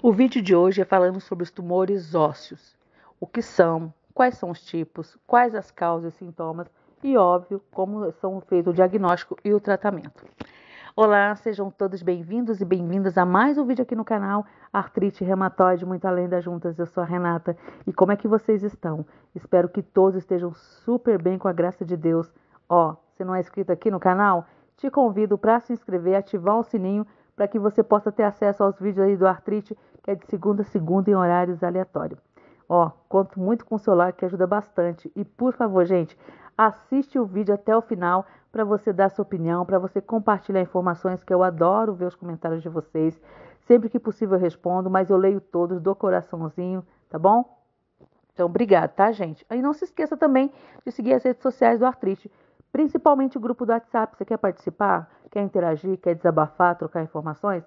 O vídeo de hoje é falando sobre os tumores ósseos. O que são, quais são os tipos, quais as causas e sintomas e, óbvio, como são feitos o diagnóstico e o tratamento. Olá, sejam todos bem-vindos e bem-vindas a mais um vídeo aqui no canal Artrite Reumatoide Muito Além das Juntas. Eu sou a Renata e como é que vocês estão? Espero que todos estejam super bem com a graça de Deus. Ó, oh, se não é inscrito aqui no canal, te convido para se inscrever, e ativar o sininho para que você possa ter acesso aos vídeos aí do Artrite, que é de segunda a segunda em horários aleatórios. Ó, conto muito com o seu like que ajuda bastante. E por favor, gente, assiste o vídeo até o final para você dar sua opinião, para você compartilhar informações, que eu adoro ver os comentários de vocês. Sempre que possível eu respondo, mas eu leio todos do coraçãozinho, tá bom? Então, obrigado, tá, gente? aí não se esqueça também de seguir as redes sociais do Artrite, principalmente o grupo do WhatsApp. Você quer participar? quer interagir, quer desabafar, trocar informações,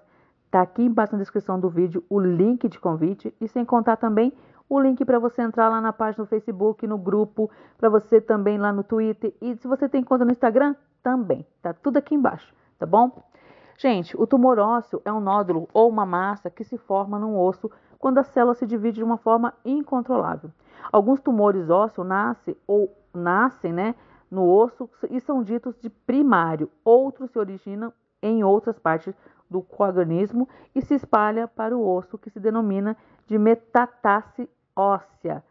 tá aqui embaixo na descrição do vídeo o link de convite e sem contar também o link para você entrar lá na página do Facebook, no grupo, para você também lá no Twitter e se você tem conta no Instagram, também. Tá tudo aqui embaixo, tá bom? Gente, o tumor ósseo é um nódulo ou uma massa que se forma num osso quando a célula se divide de uma forma incontrolável. Alguns tumores ósseos nascem ou nascem, né, no osso e são ditos de primário. Outros se originam em outras partes do organismo e se espalha para o osso, que se denomina de metatase óssea.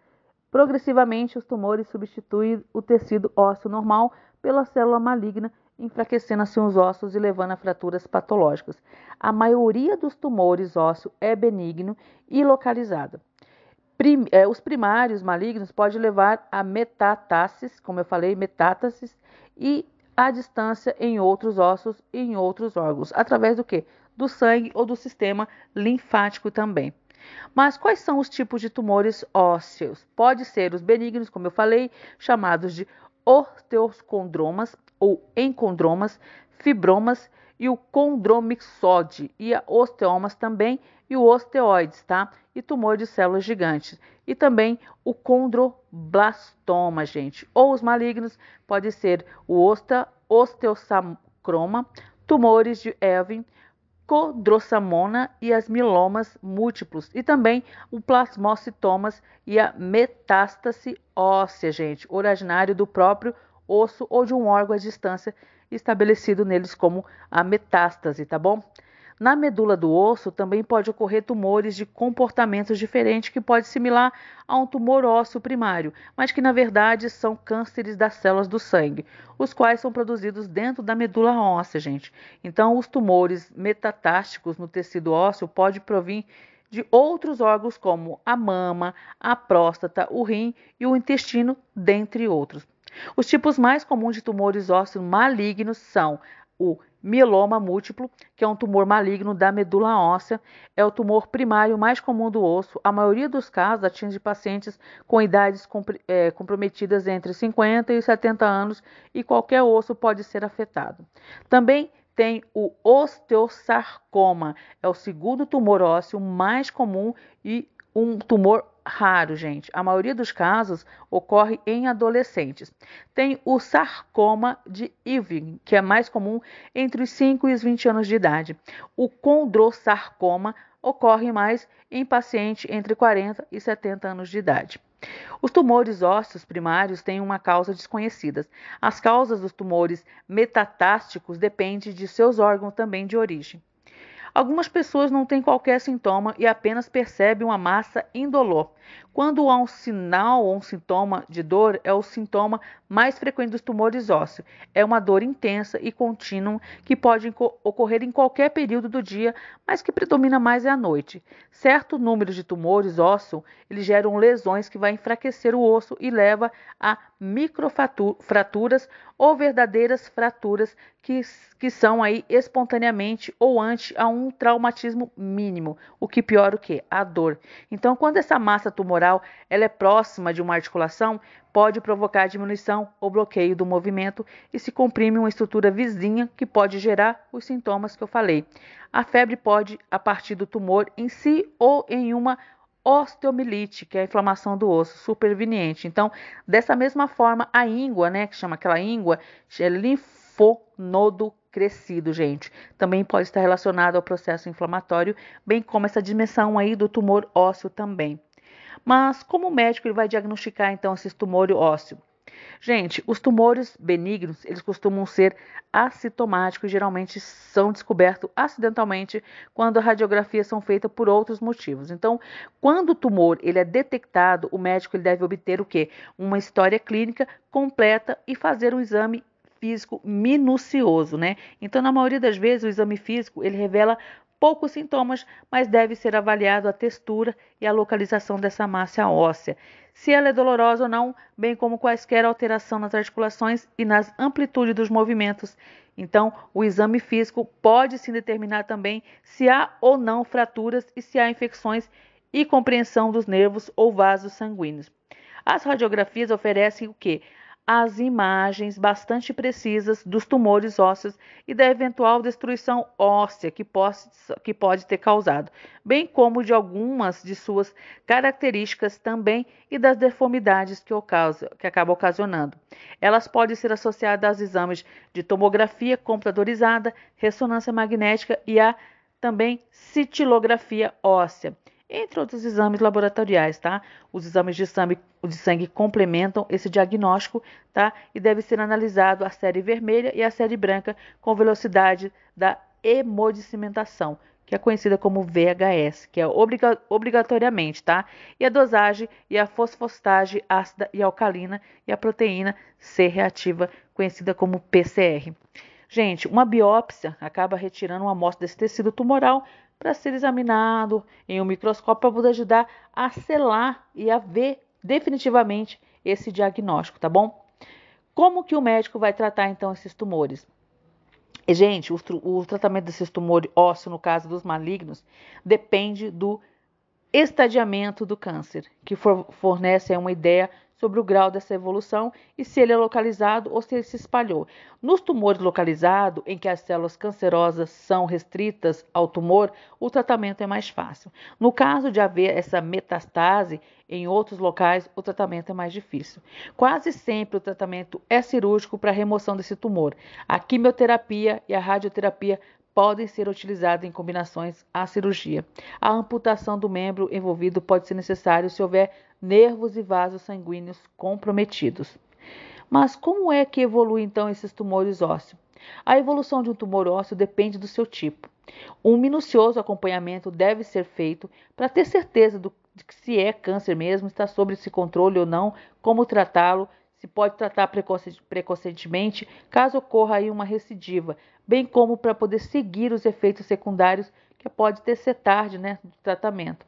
Progressivamente, os tumores substituem o tecido ósseo normal pela célula maligna, enfraquecendo assim os ossos e levando a fraturas patológicas. A maioria dos tumores ósseos é benigno e localizado. Prim, é, os primários malignos podem levar a metatases, como eu falei, metátases, e à distância em outros ossos e em outros órgãos, através do que? Do sangue ou do sistema linfático também. Mas quais são os tipos de tumores ósseos? Pode ser os benignos, como eu falei, chamados de osteocondromas ou encondromas, fibromas e o condromixode e osteomas também e o osteoides, tá? E tumor de células gigantes. E também o condroblastoma, gente. Ou os malignos, pode ser o osta, osteosacroma, tumores de Elvin, codrossamona e as milomas múltiplos. E também o plasmocitomas e a metástase óssea, gente, originário do próprio osso ou de um órgão à distância estabelecido neles como a metástase, tá bom? Na medula do osso também pode ocorrer tumores de comportamentos diferentes que pode similar a um tumor ósseo primário, mas que na verdade são cânceres das células do sangue, os quais são produzidos dentro da medula óssea, gente. Então, os tumores metatásticos no tecido ósseo pode provir de outros órgãos como a mama, a próstata, o rim e o intestino, dentre outros. Os tipos mais comuns de tumores ósseos malignos são o mieloma múltiplo, que é um tumor maligno da medula óssea, é o tumor primário mais comum do osso. A maioria dos casos atinge pacientes com idades é, comprometidas entre 50 e 70 anos e qualquer osso pode ser afetado. Também tem o osteosarcoma, é o segundo tumor ósseo mais comum e um tumor raro, gente. A maioria dos casos ocorre em adolescentes. Tem o sarcoma de Ewing, que é mais comum entre os 5 e os 20 anos de idade. O condrosarcoma ocorre mais em paciente entre 40 e 70 anos de idade. Os tumores ósseos primários têm uma causa desconhecida. As causas dos tumores metatásticos dependem de seus órgãos também de origem. Algumas pessoas não têm qualquer sintoma e apenas percebem uma massa indolor. Quando há um sinal ou um sintoma de dor, é o sintoma mais frequente dos tumores ósseos. É uma dor intensa e contínua que pode ocorrer em qualquer período do dia, mas que predomina mais é à noite. Certo número de tumores ósseos, eles geram lesões que vai enfraquecer o osso e leva a microfraturas ou verdadeiras fraturas que, que são aí espontaneamente ou ante a um um traumatismo mínimo, o que piora o que? A dor. Então, quando essa massa tumoral ela é próxima de uma articulação, pode provocar diminuição ou bloqueio do movimento e se comprime uma estrutura vizinha que pode gerar os sintomas que eu falei. A febre pode a partir do tumor em si ou em uma osteomielite, que é a inflamação do osso superveniente. Então, dessa mesma forma, a íngua, né, que chama aquela íngua, é linfonodo crescido, gente. Também pode estar relacionado ao processo inflamatório, bem como essa dimensão aí do tumor ósseo também. Mas como o médico ele vai diagnosticar então esse tumor ósseo? Gente, os tumores benignos, eles costumam ser assintomáticos e geralmente são descobertos acidentalmente quando radiografias são feitas por outros motivos. Então, quando o tumor ele é detectado, o médico ele deve obter o quê? Uma história clínica completa e fazer um exame físico minucioso, né? Então, na maioria das vezes, o exame físico ele revela poucos sintomas, mas deve ser avaliado a textura e a localização dessa massa óssea, se ela é dolorosa ou não, bem como quaisquer alteração nas articulações e nas amplitude dos movimentos. Então, o exame físico pode sim determinar também se há ou não fraturas e se há infecções e compreensão dos nervos ou vasos sanguíneos. As radiografias oferecem o que? as imagens bastante precisas dos tumores ósseos e da eventual destruição óssea que, possa, que pode ter causado, bem como de algumas de suas características também e das deformidades que, que acaba ocasionando. Elas podem ser associadas aos exames de tomografia computadorizada, ressonância magnética e a também citilografia óssea entre outros exames laboratoriais, tá? Os exames de sangue, de sangue complementam esse diagnóstico, tá? E deve ser analisado a série vermelha e a série branca com velocidade da hemodicimentação, que é conhecida como VHS, que é obriga obrigatoriamente, tá? E a dosagem e a fosfostase ácida e alcalina e a proteína C reativa, conhecida como PCR. Gente, uma biópsia acaba retirando uma amostra desse tecido tumoral para ser examinado em um microscópio para poder ajudar a selar e a ver definitivamente esse diagnóstico, tá bom? Como que o médico vai tratar então esses tumores? E, gente, o, o tratamento desses tumores ósseos, no caso dos malignos, depende do estadiamento do câncer, que fornece uma ideia sobre o grau dessa evolução e se ele é localizado ou se ele se espalhou. Nos tumores localizados, em que as células cancerosas são restritas ao tumor, o tratamento é mais fácil. No caso de haver essa metastase em outros locais, o tratamento é mais difícil. Quase sempre o tratamento é cirúrgico para remoção desse tumor. A quimioterapia e a radioterapia podem ser utilizados em combinações à cirurgia. A amputação do membro envolvido pode ser necessária se houver nervos e vasos sanguíneos comprometidos. Mas como é que evolui então esses tumores ósseos? A evolução de um tumor ósseo depende do seu tipo. Um minucioso acompanhamento deve ser feito para ter certeza do, de que se é câncer mesmo, está sob esse controle ou não, como tratá-lo se pode tratar precocemente caso ocorra aí uma recidiva, bem como para poder seguir os efeitos secundários que pode ter ser tarde né, do tratamento.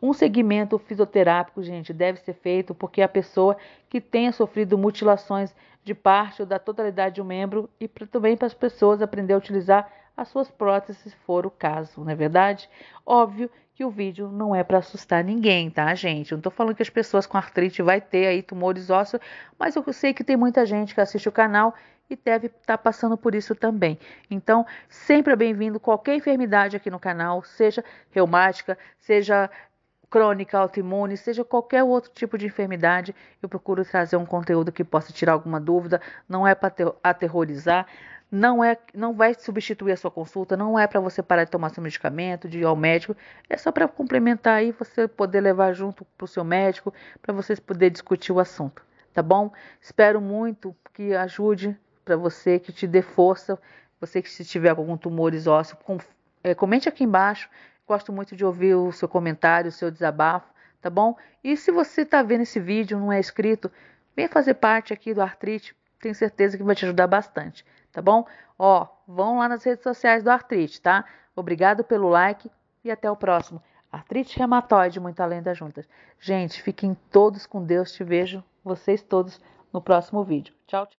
Um segmento fisioterápico, gente, deve ser feito porque a pessoa que tenha sofrido mutilações de parte ou da totalidade de um membro e também para as pessoas aprender a utilizar as suas próteses, se for o caso, não é verdade? Óbvio que o vídeo não é para assustar ninguém, tá, gente? Eu não tô falando que as pessoas com artrite vai ter aí tumores ósseos, mas eu sei que tem muita gente que assiste o canal e deve estar tá passando por isso também. Então, sempre é bem-vindo qualquer enfermidade aqui no canal, seja reumática, seja crônica, autoimune, seja qualquer outro tipo de enfermidade, eu procuro trazer um conteúdo que possa tirar alguma dúvida, não é para aterrorizar, não é, não vai substituir a sua consulta, não é para você parar de tomar seu medicamento, de ir ao médico, é só para complementar aí você poder levar junto para o seu médico, para vocês poder discutir o assunto, tá bom? Espero muito que ajude para você, que te dê força, você que se tiver algum tumor ósseo, com, é, comente aqui embaixo. Gosto muito de ouvir o seu comentário, o seu desabafo, tá bom? E se você está vendo esse vídeo, não é inscrito, venha fazer parte aqui do Artrite. Tenho certeza que vai te ajudar bastante tá bom? Ó, vão lá nas redes sociais do Artrite, tá? Obrigado pelo like e até o próximo. Artrite reumatoide, muito além das juntas. Gente, fiquem todos com Deus. Te vejo, vocês todos, no próximo vídeo. Tchau, tchau.